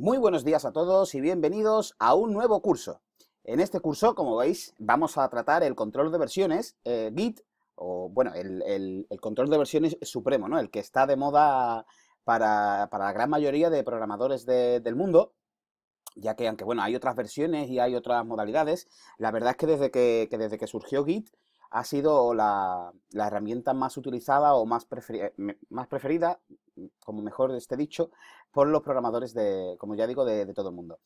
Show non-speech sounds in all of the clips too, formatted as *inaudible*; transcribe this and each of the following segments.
Muy buenos días a todos y bienvenidos a un nuevo curso. En este curso, como veis, vamos a tratar el control de versiones eh, Git, o bueno, el, control de versiones supremo, ¿no? El que está de moda para, la gran mayoría de programadores del mundo, ya que aunque bueno, hay otras versiones y hay otras modalidades, la verdad es que desde que desde que surgió Git, ha sido la, herramienta más utilizada o más, preferida, mm, como mejor esté dicho, por los programadores de, como ya digo, de, todo el mundo.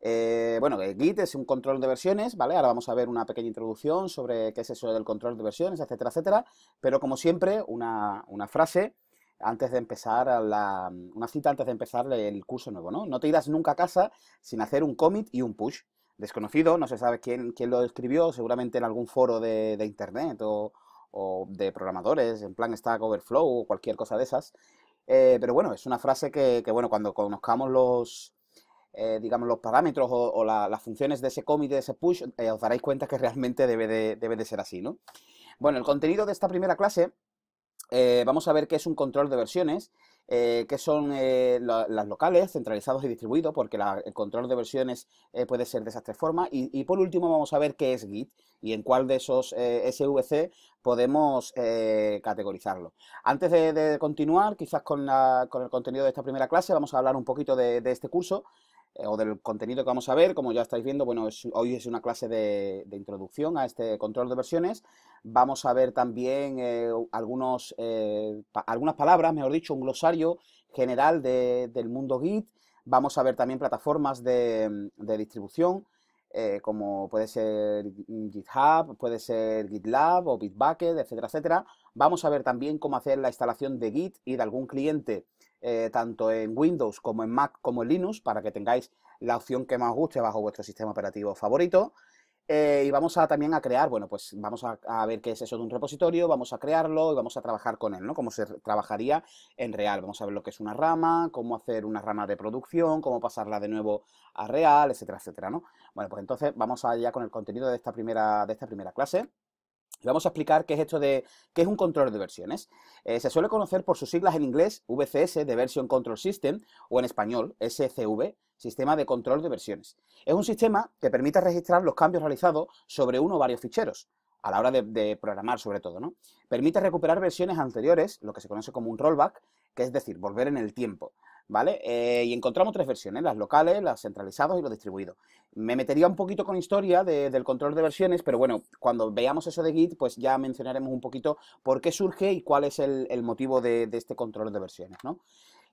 Eh, bueno, eh, Git es un control de versiones, ¿vale? Ahora vamos a ver una pequeña introducción sobre qué es eso del control de versiones, etcétera, etcétera. Pero como siempre, una, una frase antes de empezar la, una cita antes de empezar el curso nuevo, ¿no? No te irás nunca a casa sin hacer un commit y un push desconocido, no se sabe quién, quién lo escribió, seguramente en algún foro de, internet o, de programadores, en plan Stack Overflow o cualquier cosa de esas. Eh, pero bueno, es una frase que, bueno, cuando conozcamos los, eh, digamos, los parámetros o, las funciones de ese commit, de ese push, eh, os daréis cuenta que realmente debe de, debe de ser así, ¿no? Bueno, el contenido de esta primera clase, vamos a ver qué es un control de versiones eh, que son eh, las locales, centralizados y distribuidos, porque el control de versiones eh, puede ser de esas tres formas. Y, por último vamos a ver qué es Git y en cuál de esos eh, SVC podemos categorizarlo. Antes de, continuar, quizás con, la, con, el contenido de esta primera clase, vamos a hablar un poquito de este curso eh, o del contenido que vamos a ver, como ya estáis viendo, bueno, hoy es una clase de, introducción a este control de versiones. Vamos a ver también eh, algunos, eh, algunas palabras, mejor dicho, un glosario general del mundo Git. Vamos a ver también plataformas de, distribución, como puede ser GitHub, puede ser GitLab o Bitbucket, etcétera, etcétera. Vamos a ver también cómo hacer la instalación de Git y de algún cliente eh, tanto en Windows como en Mac como en Linux para que tengáis la opción que más os guste bajo vuestro sistema operativo favorito. Eh, y vamos a también a crear, bueno, pues vamos a, ver qué es eso de un repositorio, vamos a crearlo y vamos a trabajar con él, ¿no? Cómo se trabajaría en Real. Vamos a ver lo que es una rama, cómo hacer una rama de producción, cómo pasarla de nuevo a Real, etcétera, etcétera, ¿no? Bueno, pues entonces vamos allá con el contenido de esta primera, de esta primera clase vamos a explicar qué es esto de qué es un control de versiones. Eh, se suele conocer por sus siglas en inglés VCS de Version Control System o en español SCV, Sistema de Control de Versiones. Es un sistema que permite registrar los cambios realizados sobre uno o varios ficheros a la hora de, de, programar sobre todo, ¿no? Permite recuperar versiones anteriores, lo que se conoce como un rollback, que es decir, volver en el tiempo. ¿vale? Eh, y encontramos tres versiones, las locales, las centralizadas y los distribuidos. Me metería un poquito con historia del control de versiones, pero bueno, cuando veamos eso de Git, pues ya mencionaremos un poquito por qué surge y cuál es el, motivo de, este control de versiones, ¿no?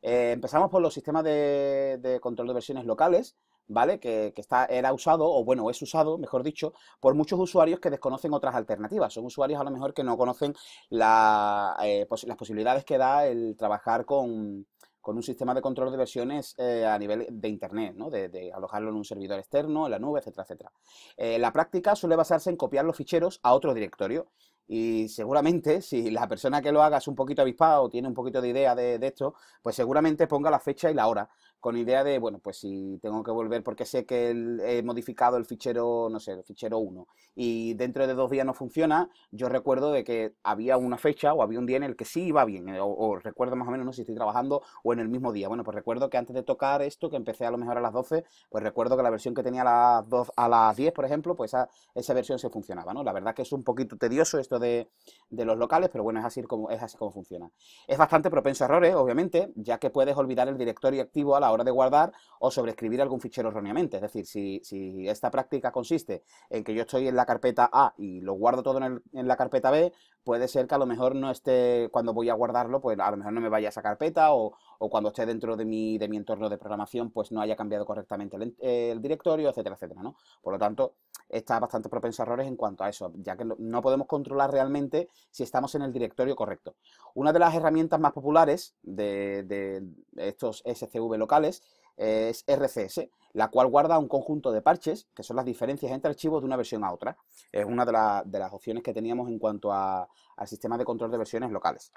Eh, empezamos por los sistemas de, control de versiones locales, ¿vale? Que, está, era usado, o bueno, es usado, mejor dicho, por muchos usuarios que desconocen otras alternativas. Son usuarios a lo mejor que no conocen eh, las posibilidades que da el trabajar con, con un sistema de control de versiones eh, a nivel de Internet, ¿no? de, alojarlo en un servidor externo, en la nube, etcétera, etcétera. Eh, la práctica suele basarse en copiar los ficheros a otro directorio y seguramente *laughs* si la persona que lo haga es un poquito avispado o tiene un poquito de idea de esto, pues seguramente ponga la fecha y la hora con idea de, bueno, pues si tengo que volver porque sé que he modificado el fichero, no sé, el fichero 1 y dentro de dos días no funciona, yo recuerdo de que había una fecha o había un día en el que sí iba bien, eh, o, recuerdo más o menos, no si estoy trabajando o en el mismo día. Bueno, pues recuerdo que antes de tocar esto, que empecé a lo mejor a las 12, pues recuerdo que la versión que tenía a las, a las 10, por ejemplo, pues esa, esa versión se funcionaba, ¿no? La verdad que es un poquito tedioso esto de, de los locales, pero bueno, es así como, es así como funciona. Es bastante propenso a errores, obviamente, ya que puedes olvidar el directorio activo a la hora de guardar o sobreescribir algún fichero erróneamente. Es decir, si, si, esta práctica consiste en que yo estoy en la carpeta A y lo guardo todo en, en, la carpeta B, puede ser que a lo mejor no esté, cuando voy a guardarlo, pues a lo mejor no me vaya a esa carpeta o, o cuando esté dentro de mi, de mi entorno de programación, pues no haya cambiado correctamente el, eh, el directorio, etcétera, etcétera, ¿no? Por lo tanto, está bastante propenso a errores en cuanto a eso, ya que no podemos controlar realmente si estamos en el directorio correcto. Una de las herramientas más populares de, estos SCV locales es RCS, la cual guarda un conjunto de parches, que son las diferencias entre archivos de una versión a otra. Es una de las opciones que teníamos en cuanto al sistema de control de versiones locales.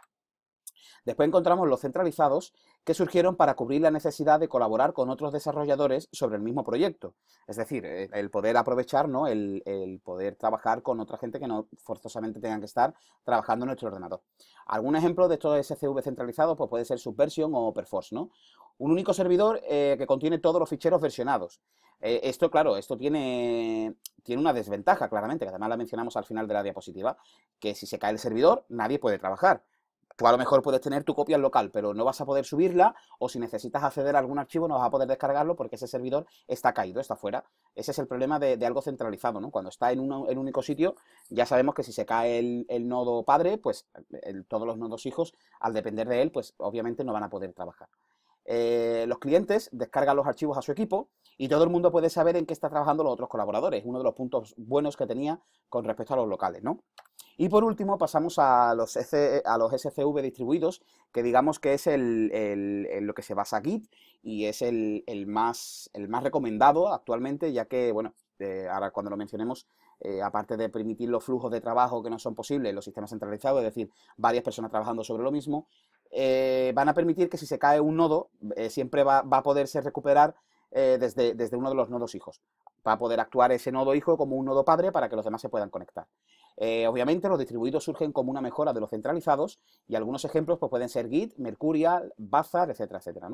Después encontramos los centralizados que surgieron para cubrir la necesidad de colaborar con otros desarrolladores sobre el mismo proyecto. Es decir, eh, el poder aprovechar, ¿no? el, poder trabajar con otra gente que no forzosamente tengan que estar trabajando en nuestro ordenador. Algún ejemplo de estos SCV centralizados pues puede ser Subversion o Perforce. ¿no? Un único servidor eh, que contiene todos los ficheros versionados. Eh, esto, claro, esto tiene, tiene una desventaja, claramente, que además la mencionamos al final de la diapositiva, que si se cae el servidor, nadie puede trabajar. Tú a lo mejor puedes tener tu copia en local, pero no vas a poder subirla o si necesitas acceder a algún archivo no vas a poder descargarlo porque ese servidor está caído, está fuera. Ese es el problema de, algo centralizado, ¿no? Cuando está en un único sitio, ya sabemos que si se cae el, nodo padre, pues todos los nodos hijos, al depender de él, pues obviamente no van a poder trabajar. Eh, los clientes descargan los archivos a su equipo y todo el mundo puede saber en qué está trabajando los otros colaboradores, uno de los puntos buenos que tenía con respecto a los locales, ¿no? Y por último pasamos a los, a los SCV distribuidos, que digamos que es lo que se basa Git y es el, más, el más recomendado actualmente, ya que, bueno, eh, ahora cuando lo mencionemos, eh, aparte de permitir los flujos de trabajo que no son posibles, los sistemas centralizados, es decir, varias personas trabajando sobre lo mismo, eh, van a permitir que si se cae un nodo, eh, siempre va, a poderse recuperar eh, desde, uno de los nodos hijos. para a poder actuar ese nodo hijo como un nodo padre para que los demás se puedan conectar. obviamente los distribuidos surgen como una mejora de los centralizados y algunos ejemplos pues, pueden ser Git, Mercurial, Bazaar, etcétera, etcétera.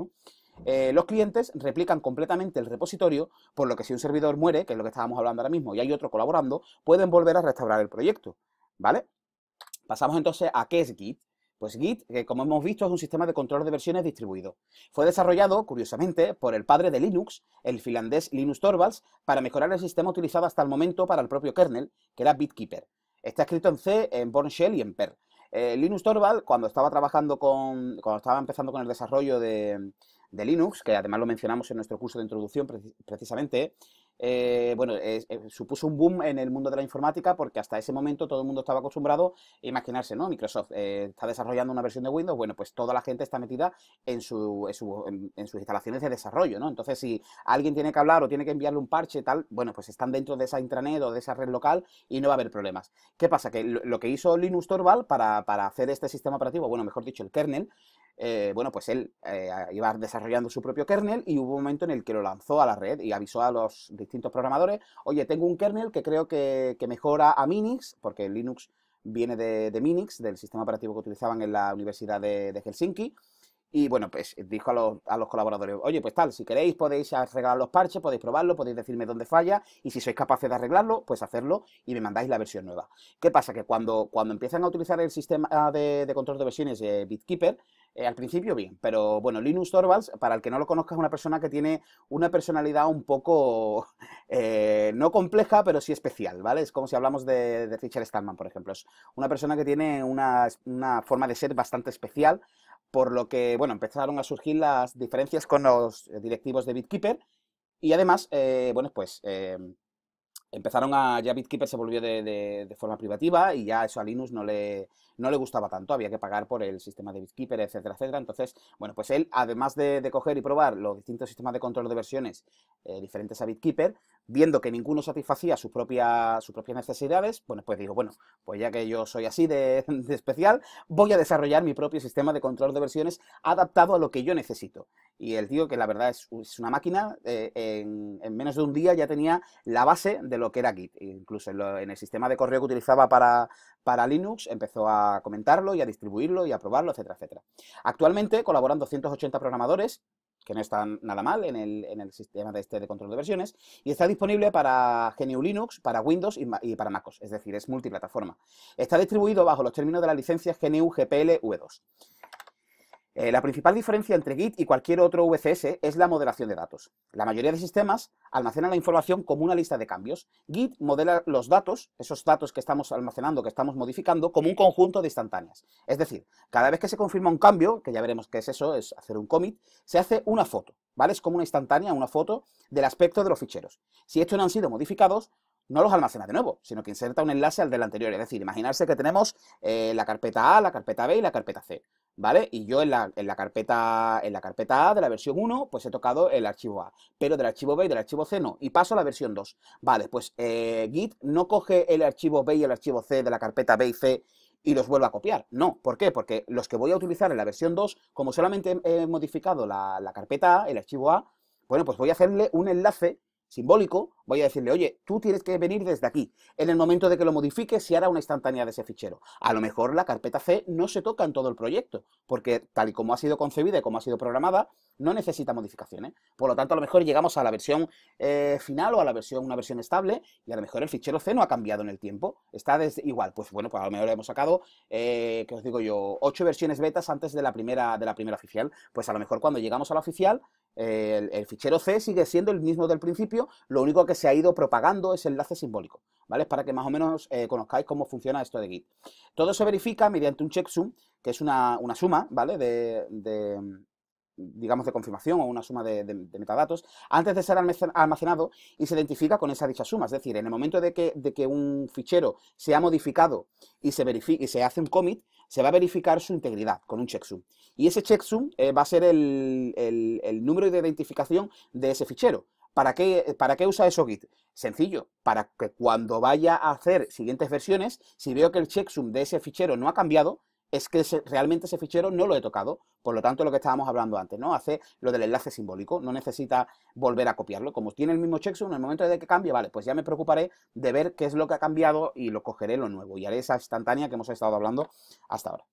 los clientes replican completamente el repositorio, por lo que si un servidor muere, que es lo que estábamos hablando ahora mismo, y hay otro colaborando, pueden volver a restaurar el proyecto. ¿Vale? Pasamos entonces a qué es Git. Pues Git, que como hemos visto es un sistema de control de versiones distribuido. Fue desarrollado, curiosamente, por el padre de Linux, el finlandés Linus Torvalds, para mejorar el sistema utilizado hasta el momento para el propio kernel, que era Bitkeeper. Está escrito en C, en Born Shell y en PER. Eh, Linus Torvalds, cuando estaba trabajando con. cuando estaba empezando con el desarrollo de, Linux, que además lo mencionamos en nuestro curso de introducción precisamente, eh, bueno, eh, supuso un boom en el mundo de la informática porque hasta ese momento todo el mundo estaba acostumbrado a imaginarse, ¿no? Microsoft eh, está desarrollando una versión de Windows, bueno, pues toda la gente está metida en, su, en, sus instalaciones de desarrollo, ¿no? Entonces, si alguien tiene que hablar o tiene que enviarle un parche, tal, bueno, pues están dentro de esa intranet o de esa red local y no va a haber problemas. ¿Qué pasa? Que lo, que hizo Linux Torval para, para hacer este sistema operativo, bueno, mejor dicho, el kernel, eh, bueno, pues él eh, iba desarrollando su propio kernel y hubo un momento en el que lo lanzó a la red y avisó a los distintos programadores, oye, tengo un kernel que creo que, mejora a Minix, porque Linux viene de, Minix, del sistema operativo que utilizaban en la Universidad de Helsinki, y bueno, pues dijo a los, a los, colaboradores, oye, pues tal, si queréis podéis arreglar los parches, podéis probarlo, podéis decirme dónde falla y si sois capaces de arreglarlo, pues hacerlo y me mandáis la versión nueva. ¿Qué pasa? Que cuando, cuando empiezan a utilizar el sistema de, control de versiones de BitKeeper, eh, al principio bien, pero bueno, Linus Torvalds, para el que no lo conozca, es una persona que tiene una personalidad un poco, *laughs* eh, no compleja, pero sí especial, ¿vale? Es como si hablamos de, de Richard Stallman, por ejemplo. Es una persona que tiene una, una forma de ser bastante especial, por lo que, bueno, empezaron a surgir las diferencias con los eh, directivos de BitKeeper y además, eh, bueno, pues eh, empezaron a, ya BitKeeper se volvió de, forma privativa y ya eso a Linux no le, no le gustaba tanto, había que pagar por el sistema de BitKeeper, etcétera, etcétera. Entonces, bueno, pues él, además de, coger y probar los distintos sistemas de control de versiones eh, diferentes a BitKeeper, viendo que ninguno satisfacía sus, propias necesidades, bueno, pues digo, bueno, pues ya que yo soy así *laughs* de, especial, voy a desarrollar mi propio sistema de control de versiones adaptado a lo que yo necesito. Y él tío, que la verdad es, una máquina, eh, en, menos de un día ya tenía la base de lo que era Git. E incluso en, el sistema de correo que utilizaba para, para Linux, empezó a a comentarlo y a distribuirlo y a probarlo, etcétera, etcétera. Actualmente colaboran 280 programadores, que no están nada mal en el, en el sistema de, este de control de versiones, y está disponible para GNU Linux, para Windows y, y para MacOS, es decir, es multiplataforma. Está distribuido bajo los términos de la licencia GNU GPL V2. Eh, la principal diferencia entre Git y cualquier otro VCS es la modelación de datos. La mayoría de sistemas almacenan la información como una lista de cambios. Git modela los datos, esos datos que estamos almacenando, que estamos modificando, como un conjunto de instantáneas. Es decir, cada vez que se confirma un cambio, que ya veremos qué es eso, es hacer un commit, se hace una foto, ¿vale? Es como una instantánea, una foto del aspecto de los ficheros. Si estos no han sido modificados, no los almacena de nuevo, sino que inserta un enlace al del anterior. Es decir, imaginarse que tenemos eh, la carpeta A, la carpeta B y la carpeta C, ¿vale? Y yo en la, carpeta, en la carpeta A de la versión 1, pues he tocado el archivo A, pero del archivo B y del archivo C no, y paso a la versión 2. Vale, pues eh, Git no coge el archivo B y el archivo C de la carpeta B y C y los vuelve a copiar. No, ¿por qué? Porque los que voy a utilizar en la versión 2, como solamente he modificado la, la carpeta A, el archivo A, bueno, pues voy a hacerle un enlace simbólico, voy a decirle, oye, tú tienes que venir desde aquí. En el momento de que lo modifique, se hará una instantánea de ese fichero. A lo mejor la carpeta C no se toca en todo el proyecto, porque tal y como ha sido concebida y como ha sido programada, no necesita modificaciones. ¿eh? Por lo tanto, a lo mejor llegamos a la versión eh, final o a la versión, una versión estable, y a lo mejor el fichero C no ha cambiado en el tiempo. Está igual, pues bueno, pues a lo mejor hemos sacado, eh, que os digo yo, ocho versiones betas antes de la primera, de la primera oficial. Pues a lo mejor cuando llegamos a la oficial, el, fichero C sigue siendo el mismo del principio, lo único que se ha ido propagando es el enlace simbólico, ¿vale? Para que más o menos eh, conozcáis cómo funciona esto de Git. Todo se verifica mediante un checksum, que es una, suma, ¿vale? de, digamos, de confirmación o una suma de, metadatos antes de ser almacenado y se identifica con esa dicha suma. Es decir, en el momento de que, un fichero sea modificado y se, verifica, y se hace un commit, se va a verificar su integridad con un checksum. Y ese checksum eh, va a ser el, número de identificación de ese fichero. ¿Para qué, ¿Para qué, usa eso Git? Sencillo, para que cuando vaya a hacer siguientes versiones, si veo que el checksum de ese fichero no ha cambiado, es que realmente ese fichero no lo he tocado. Por lo tanto, lo que estábamos hablando antes, ¿no? Hace lo del enlace simbólico, no necesita volver a copiarlo. Como tiene el mismo checksum, en el momento de que cambie, vale, pues ya me preocuparé de ver qué es lo que ha cambiado y lo cogeré lo nuevo y haré esa instantánea que hemos estado hablando hasta ahora.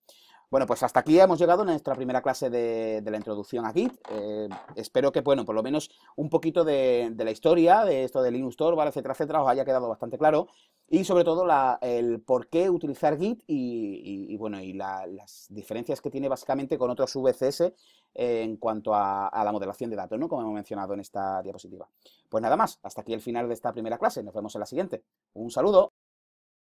Bueno, pues hasta aquí hemos llegado a nuestra primera clase de, la introducción a Git. Eh, espero que, bueno, por lo menos un poquito de, la historia de esto de Linux Torvalds etcétera, etcétera, os haya quedado bastante claro. Y sobre todo el por qué utilizar Git y, bueno, y las diferencias que tiene básicamente con otros VCS en cuanto a, a la modelación de datos, ¿no? Como hemos mencionado en esta diapositiva. Pues nada más, hasta aquí el final de esta primera clase. Nos vemos en la siguiente. Un saludo.